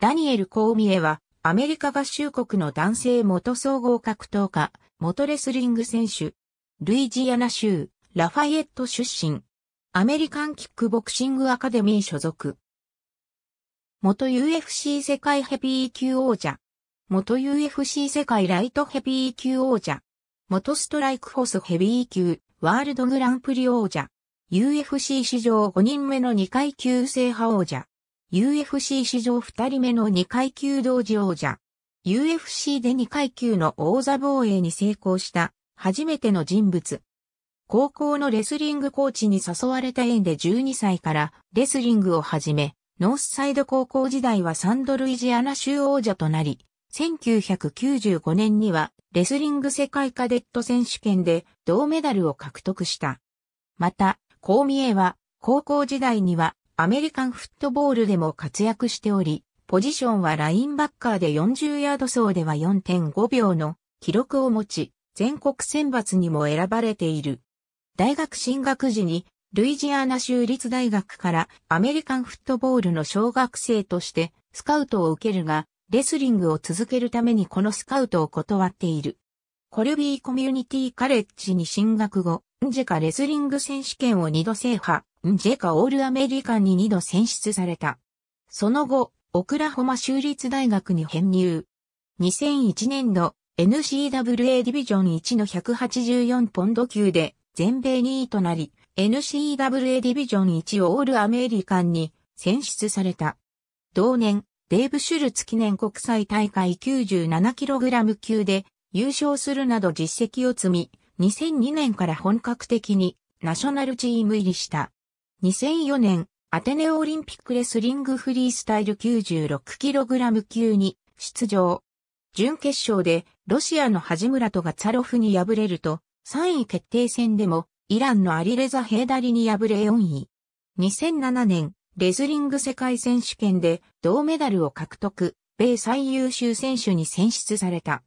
ダニエル・コーミエは、アメリカ合衆国の男性元総合格闘家、元レスリング選手、ルイジアナ州、ラファイエット出身、アメリカンキックボクシングアカデミー所属。元 UFC 世界ヘビー級王者、元 UFC 世界ライトヘビー級王者、元ストライクホスヘビー級、ワールドグランプリ王者、UFC 史上5人目の2階級制覇王者。UFC 史上2人目の2階級同時王者。UFC で2階級の王座防衛に成功した初めての人物。高校のレスリングコーチに誘われた縁で12歳からレスリングを始め、ノースサイド高校時代はサンドルイジアナ州王者となり、1995年にはレスリング世界カデット選手権で銅メダルを獲得した。また、コーミエは高校時代にはアメリカンフットボールでも活躍しており、ポジションはラインバッカーで40ヤード走では4.5秒の記録を持ち、全国選抜にも選ばれている。大学進学時に、ルイジアナ州立大学からアメリカンフットボールの小学生としてスカウトを受けるが、レスリングを続けるためにこのスカウトを断っている。コルビーコミュニティカレッジに進学後、ンジェカレスリング選手権を2度制覇。ジェカオールアメリカンに2度選出された。その後、オクラホマ州立大学に編入。2001年度、NCAA ディビジョン1の184ポンド級で全米2位となり、NCAA ディビジョン1オールアメリカンに選出された。同年、デーブ・シュルツ記念国際大会 97kg 級で優勝するなど実績を積み、2002年から本格的にナショナルチーム入りした。2004年、アテネオリンピックレスリングフリースタイル 96kg 級に出場。準決勝でロシアのハジムラトがツァロフに敗れると、3位決定戦でもイランのアリレザ・ヘーダリに敗れ4位。2007年、レスリング世界選手権で銅メダルを獲得、米最優秀選手に選出された。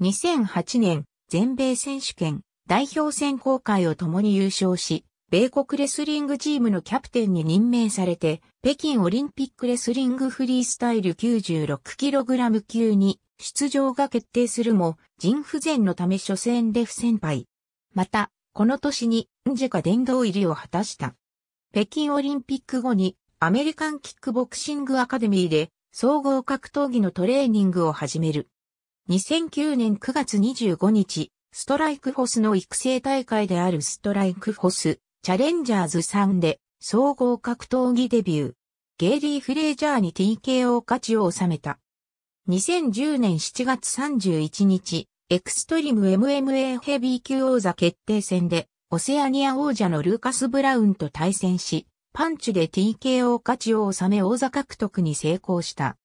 2008年、全米選手権代表選考会を共に優勝し、米国レスリングチームのキャプテンに任命されて、北京オリンピックレスリングフリースタイル 96kg 級に出場が決定するも、人不全のため初戦で不戦敗。また、この年に、ンジェカ殿堂入りを果たした。北京オリンピック後に、アメリカンキックボクシングアカデミーで、総合格闘技のトレーニングを始める。2009年9月25日、ストライクフォスの育成大会であるストライクフォスチャレンジャーズ3で総合格闘技デビュー。ゲイリー・フレイジャーに TKO 勝ちを収めた。2010年7月31日、エクストリム MMA ヘビー級王座決定戦で、オセアニア王者のルーカス・ブラウンと対戦し、パンチで TKO 勝ちを収め王座獲得に成功した。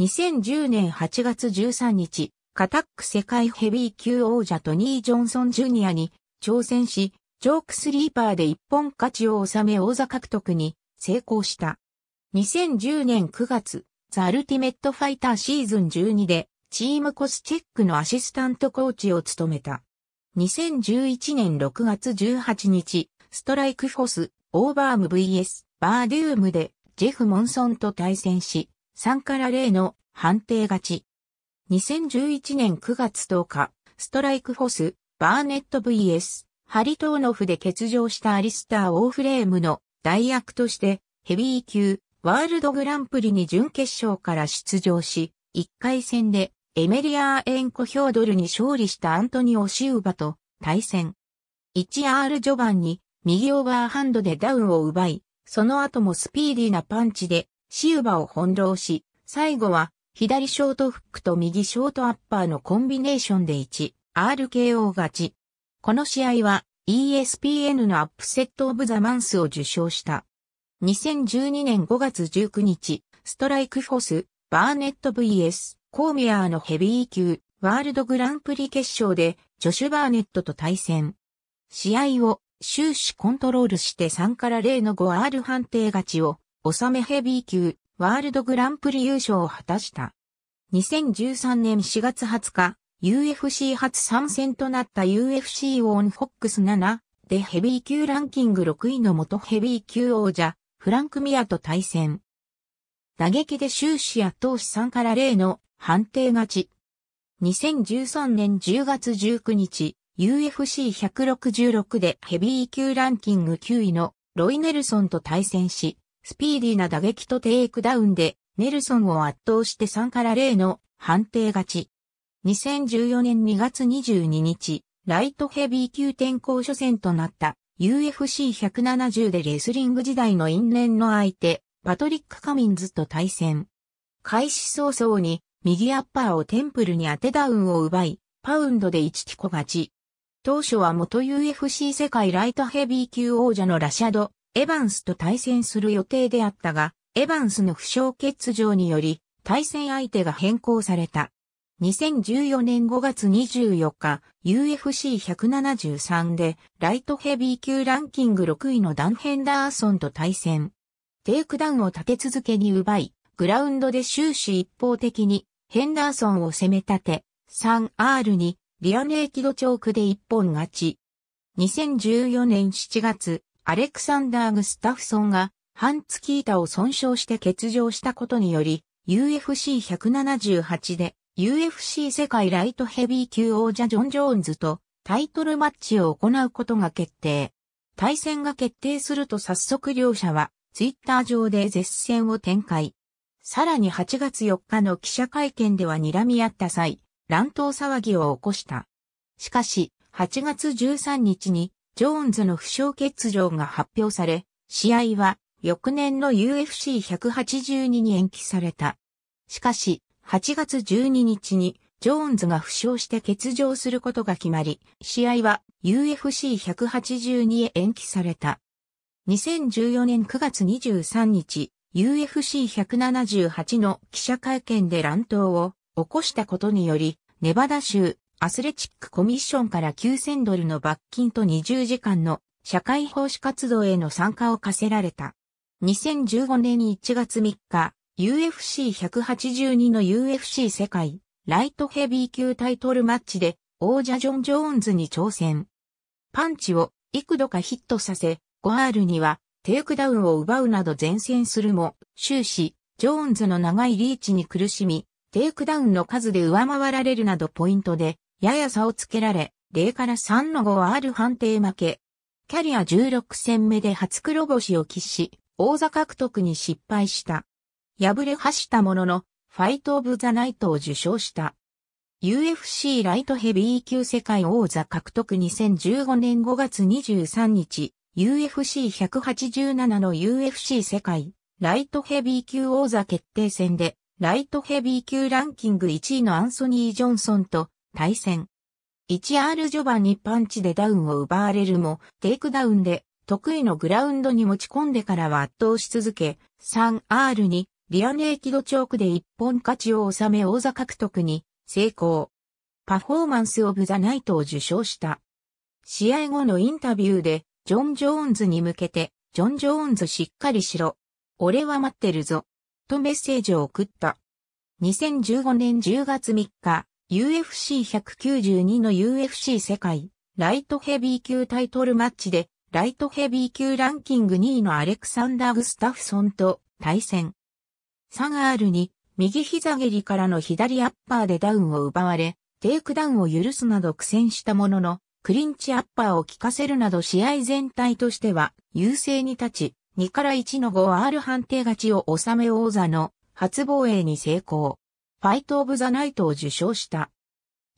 2010年8月13日、カタック世界ヘビー級王者トニー・ジョンソン・ジュニアに挑戦し、ジョークスリーパーで一本勝ちを収め王座獲得に成功した。2010年9月、ザ・アルティメット・ファイターシーズン12で、チームコスチェックのアシスタントコーチを務めた。2011年6月18日、ストライクフォス、オーバーム VS、バーデュームで、ジェフ・モンソンと対戦し、3から0の判定勝ち。2011年9月10日、ストライクフォス、バーネット VS、ハリトーノフで欠場したアリスター・オーフレームの代役としてヘビー級ワールドグランプリに準決勝から出場し、1回戦でエメリアーエンコ・ヒョードルに勝利したアントニオ・シウバと対戦。1R 序盤に右オーバーハンドでダウンを奪い、その後もスピーディーなパンチでシウバを翻弄し、最後は左ショートフックと右ショートアッパーのコンビネーションで 1RKO 勝ち。この試合は ESPN のアップセットオブザマンスを受賞した。2012年5月19日、ストライクフォス、バーネット VS、コーミアーのヘビー級、ワールドグランプリ決勝で、ジョシュ・バーネットと対戦。試合を終始コントロールして3から0の 5R 判定勝ちを、収めヘビー級、ワールドグランプリ優勝を果たした。2013年4月20日、UFC 初参戦となった UFC オンフォックス7でヘビー級ランキング6位の元ヘビー級王者、フランク・ミアと対戦。打撃で終始圧倒し3から0の判定勝ち。2013年10月19日、UFC166 でヘビー級ランキング9位のロイ・ネルソンと対戦し、スピーディーな打撃とテイクダウンでネルソンを圧倒して3から0の判定勝ち。2014年2月22日、ライトヘビー級転校初戦となった UFC170 でレスリング時代の因縁の相手、パトリック・カミンズと対戦。開始早々に右アッパーをテンプルに当てダウンを奪い、パウンドで1キコ勝ち。当初は元 UFC 世界ライトヘビー級王者のラシャド、エヴァンスと対戦する予定であったが、エヴァンスの負傷欠場により、対戦相手が変更された。2014年5月24日、UFC173 でライトヘビー級ランキング6位のダン・ヘンダーソンと対戦。テイクダウンを立て続けに奪い、グラウンドで終始一方的にヘンダーソンを攻め立て、3R にリアネーキドチョークで一本勝ち。2014年7月、アレクサンダー・グスタフソンがハンツキータを損傷して欠場したことにより、UFC178 で UFC 世界ライトヘビー級王者ジョン・ジョーンズとタイトルマッチを行うことが決定。対戦が決定すると早速両者はツイッター上で絶戦を展開。さらに8月4日の記者会見では睨み合った際、乱闘騒ぎを起こした。しかし、8月13日にジョーンズの負傷欠場が発表され、試合は翌年の UFC182 に延期された。しかし、8月12日にジョーンズが負傷して欠場することが決まり、試合は UFC182 へ延期された。2014年9月23日、UFC178 の記者会見で乱闘を起こしたことにより、ネバダ州アスレチックコミッションから9000ドルの罰金と20時間の社会奉仕活動への参加を課せられた。2015年1月3日、UFC182 の UFC 世界ライトヘビー級タイトルマッチで王者ジョン・ジョーンズに挑戦。パンチを幾度かヒットさせ、ゴアールにはテイクダウンを奪うなど前線するも、終始、ジョーンズの長いリーチに苦しみ、テイクダウンの数で上回られるなどポイントで、やや差をつけられ、0から3の5 r 判定負け。キャリア16戦目で初黒星を喫し、王座獲得に失敗した。敗れはしたものの、ファイト・オブ・ザ・ナイトを受賞した。UFC ライトヘビー級世界王座獲得2015年5月23日、UFC187 の UFC 世界ライトヘビー級王座決定戦で、ライトヘビー級ランキング1位のアンソニー・ジョンソンと対戦。1R 序盤にパンチでダウンを奪われるも、テイクダウンで得意のグラウンドに持ち込んでからは圧倒し続け、3R にリアネーキドチョークで一本勝ちを収め王座獲得に成功。パフォーマンスオブザナイトを受賞した。試合後のインタビューで、ジョン・ジョーンズに向けて、ジョン・ジョーンズしっかりしろ。俺は待ってるぞ。とメッセージを送った。2015年10月3日、UFC192 の UFC 世界、ライトヘビー級タイトルマッチで、ライトヘビー級ランキング2位のアレクサンダー・グスタフソンと対戦。サガールに右膝蹴りからの左アッパーでダウンを奪われ、テイクダウンを許すなど苦戦したものの、クリンチアッパーを効かせるなど試合全体としては優勢に立ち、2から1の 5R 判定勝ちを収め王座の初防衛に成功。ファイト・オブ・ザ・ナイトを受賞した。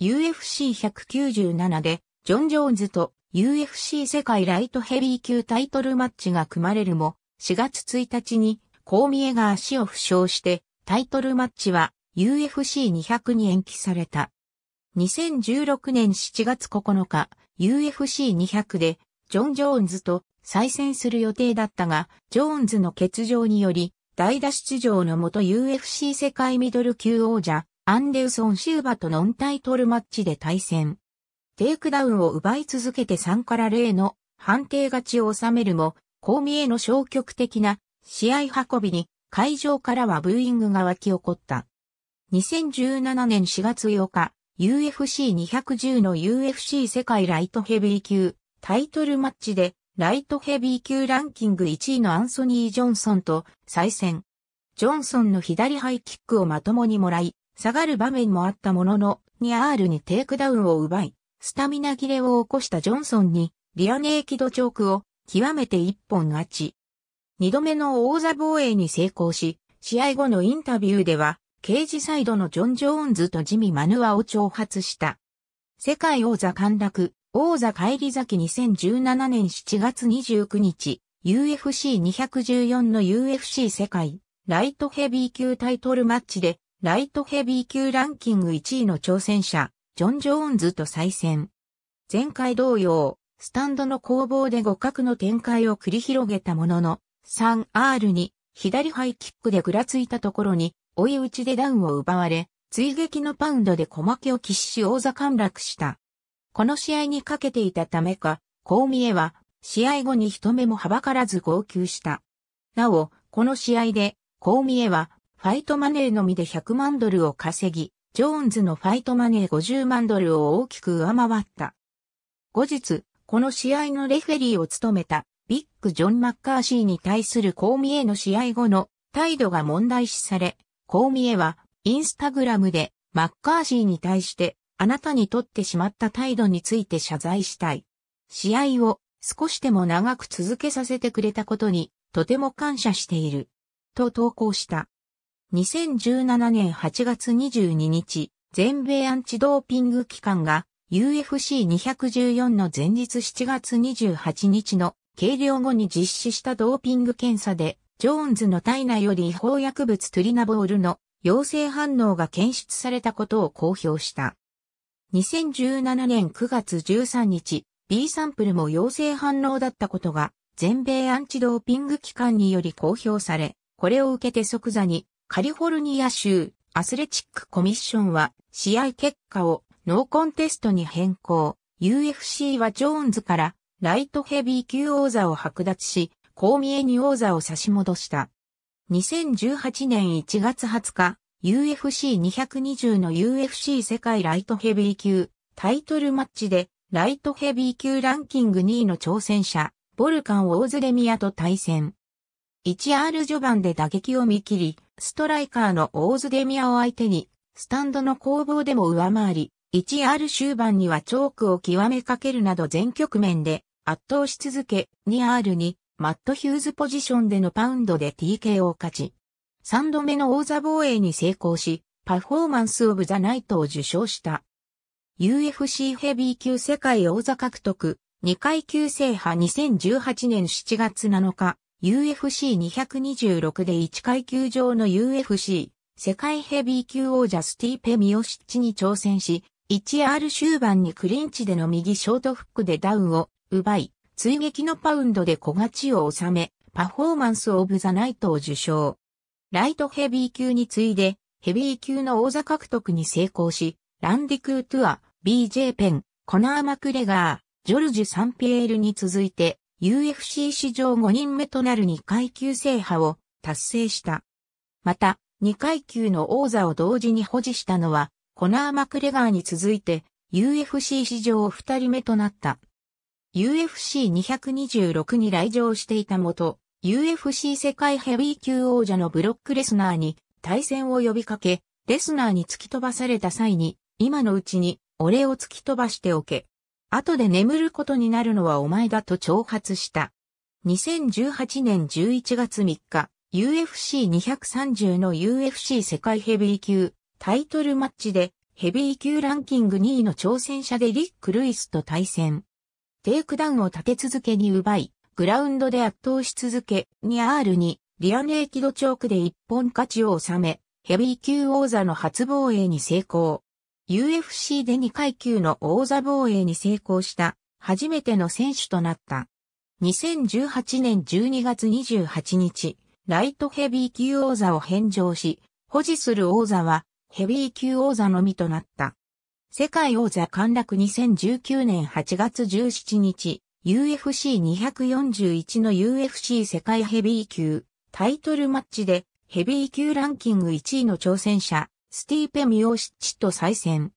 UFC197 で、ジョン・ジョーンズと UFC 世界ライトヘビー級タイトルマッチが組まれるも、4月1日にコーミエが足を負傷してタイトルマッチは UFC200 に延期された。2016年7月9日 UFC200 でジョン・ジョーンズと再戦する予定だったが、ジョーンズの欠場により、代打出場のもと UFC 世界ミドル級王者、アンデウソン・シューバとノンタイトルマッチで対戦。テイクダウンを奪い続けて3から0の判定勝ちを収めるも、コーミエの消極的な試合運びに会場からはブーイングが湧き起こった。2017年4月8日、UFC210 の UFC 世界ライトヘビー級タイトルマッチでライトヘビー級ランキング1位のアンソニー・ジョンソンと再戦。ジョンソンの左ハイキックをまともにもらい、下がる場面もあったものの、ニアールにテイクダウンを奪い、スタミナ切れを起こしたジョンソンに、リアネーキドチョークを極めて一本勝ち。二度目の王座防衛に成功し、試合後のインタビューでは、刑事サイドのジョン・ジョーンズとジミ・マヌアを挑発した。世界王座陥落、王座返り咲き2017年7月29日、UFC214 の UFC 世界、ライトヘビー級タイトルマッチで、ライトヘビー級ランキング1位の挑戦者、ジョン・ジョーンズと再戦。前回同様、スタンドの攻防で互角の展開を繰り広げたものの、3R に左ハイキックでぐらついたところに追い打ちでダウンを奪われ、追撃のパウンドで小負けを喫し王座陥落した。この試合にかけていたためか、こう見えは、試合後に一目もはばからず号泣した。なお、この試合で、こう見えは、ファイトマネーのみで100万ドルを稼ぎ、ジョーンズのファイトマネー50万ドルを大きく上回った。後日、この試合のレフェリーを務めたビッグ・ジョン・マッカーシーに対するコーミエの試合後の態度が問題視され、コーミエはインスタグラムでマッカーシーに対してあなたにとってしまった態度について謝罪したい。試合を少しでも長く続けさせてくれたことにとても感謝している。と投稿した。2017年8月22日、全米アンチドーピング機関が UFC214 の前日7月28日の計量後に実施したドーピング検査で、ジョーンズの体内より違法薬物トゥリナボールの陽性反応が検出されたことを公表した。2017年9月13日、B サンプルも陽性反応だったことが、全米アンチドーピング機関により公表され、これを受けて即座に、カリフォルニア州アスレチックコミッションは、試合結果をノーコンテストに変更。UFC はジョーンズからライトヘビー級王座を剥奪し、高見えに王座を差し戻した。2018年1月20日、UFC220 の UFC 世界ライトヘビー級タイトルマッチで、ライトヘビー級ランキング2位の挑戦者、ボルカン・オーズレミアと対戦。1R 序盤で打撃を見切り、ストライカーのオーズデミアを相手に、スタンドの攻防でも上回り、1R 終盤にはチョークを極めかけるなど全局面で圧倒し続け、2R にマットヒューズポジションでのパウンドで TK を勝ち、3度目の王座防衛に成功し、パフォーマンスオブザナイトを受賞した。UFC ヘビー級世界王座獲得、2階級制覇2018年7月7日、UFC226 で1階級上の UFC 世界ヘビー級王者スティーペ・ミオシッチに挑戦し、1R 終盤にクリンチでの右ショートフックでダウンを奪い、追撃のパウンドで小勝ちを収め、パフォーマンスオブザナイトを受賞。ライトヘビー級に次いで、ヘビー級の王座獲得に成功し、ランディ・クートゥア、BJ ペン、コナー・マクレガー、ジョルジュ・サンピエールに続いて、UFC 史上5人目となる2階級制覇を達成した。また、2階級の王座を同時に保持したのは、コナー・マクレガーに続いて、UFC 史上2人目となった。UFC226 に来場していた元、UFC 世界ヘビー級王者のブロックレスナーに対戦を呼びかけ、レスナーに突き飛ばされた際に、今のうちに俺を突き飛ばしておけ。後で眠ることになるのはお前だと挑発した。2018年11月3日、UFC230 の UFC 世界ヘビー級タイトルマッチでヘビー級ランキング2位の挑戦者でリック・ルイスと対戦。テイクダウンを立て続けに奪い、グラウンドで圧倒し続け、に r にリアネーキドチョークで一本勝ちを収め、ヘビー級王座の初防衛に成功。UFC で2階級の王座防衛に成功した初めての選手となった。2018年12月28日、ライトヘビー級王座を返上し、保持する王座はヘビー級王座のみとなった。世界王座陥落2019年8月17日、UFC241 の UFC 世界ヘビー級タイトルマッチでヘビー級ランキング1位の挑戦者、スティーペ・ミオシッチと再戦。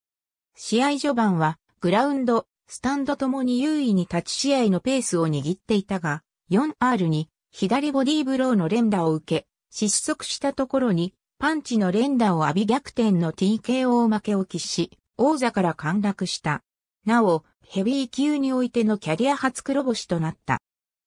試合序盤はグラウンド、スタンドともに優位に立ち試合のペースを握っていたが、4R に左ボディーブローの連打を受け、失速したところにパンチの連打を浴び逆転の TKO 負けを喫し、王座から陥落した。なお、ヘビー級においてのキャリア初黒星となった。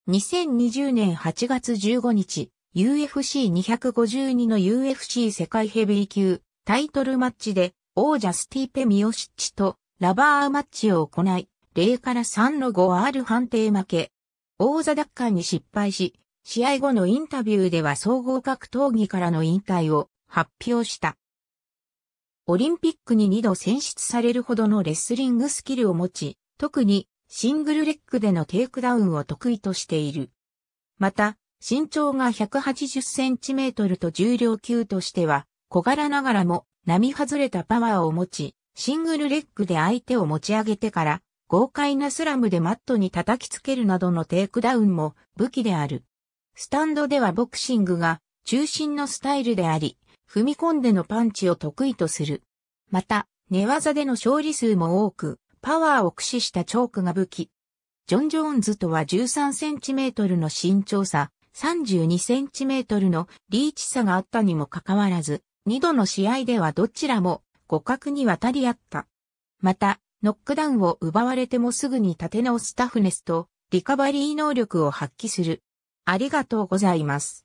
2020年8月15日、UFC252 の UFC 世界ヘビー級タイトルマッチで王者スティーペ・ミオシッチとラバーマッチを行い、0から3の 5R 判定負け。王座奪還に失敗し、試合後のインタビューでは総合格闘技からの引退を発表した。オリンピックに2度選出されるほどのレスリングスキルを持ち、特にシングルレッグでのテイクダウンを得意としている。また、身長が180センチメートルと重量級としては、小柄ながらも並外れたパワーを持ち、シングルレッグで相手を持ち上げてから、豪快なスラムでマットに叩きつけるなどのテイクダウンも武器である。スタンドではボクシングが中心のスタイルであり、踏み込んでのパンチを得意とする。また、寝技での勝利数も多く、パワーを駆使したチョークが武器。ジョン・ジョーンズとは13センチメートルの身長差、32センチメートルのリーチ差があったにもかかわらず、2度の試合ではどちらも互角に渡り合った。また、ノックダウンを奪われてもすぐに立て直すタフネスと、リカバリー能力を発揮する。ありがとうございます。